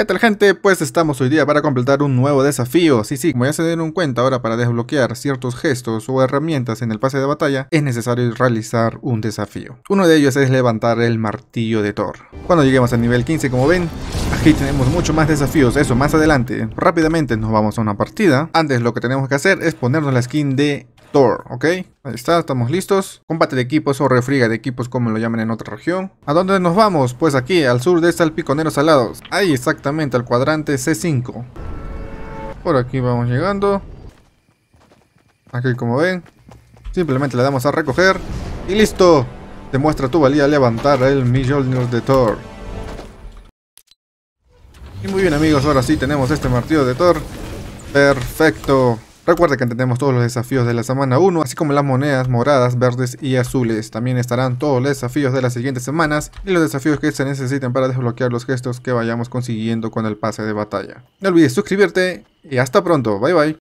¿Qué tal gente? Pues estamos hoy día para completar un nuevo desafío. Sí, sí, como ya se dieron cuenta ahora para desbloquear ciertos gestos o herramientas en el pase de batalla es necesario realizar un desafío. Uno de ellos es levantar el martillo de Thor. Cuando lleguemos al nivel 15 como ven, aquí tenemos mucho más desafíos, eso más adelante. Rápidamente nos vamos a una partida. Antes lo que tenemos que hacer es ponernos la skin de Thor, ¿ok? Ahí está, estamos listos. Combate de equipos o refriga de equipos, como lo llaman en otra región. ¿A dónde nos vamos? Pues aquí, al sur de Salpiconeros Salados. Ahí exactamente, al cuadrante C5. Por aquí vamos llegando. Aquí como ven. Simplemente le damos a recoger. Y listo. Demuestra tu valía levantar el millón de Thor. Y muy bien amigos, ahora sí tenemos este martillo de Thor. Perfecto. Recuerda que entendemos todos los desafíos de la semana 1, así como las monedas moradas, verdes y azules. También estarán todos los desafíos de las siguientes semanas y los desafíos que se necesiten para desbloquear los gestos que vayamos consiguiendo con el pase de batalla. No olvides suscribirte y hasta pronto. Bye bye.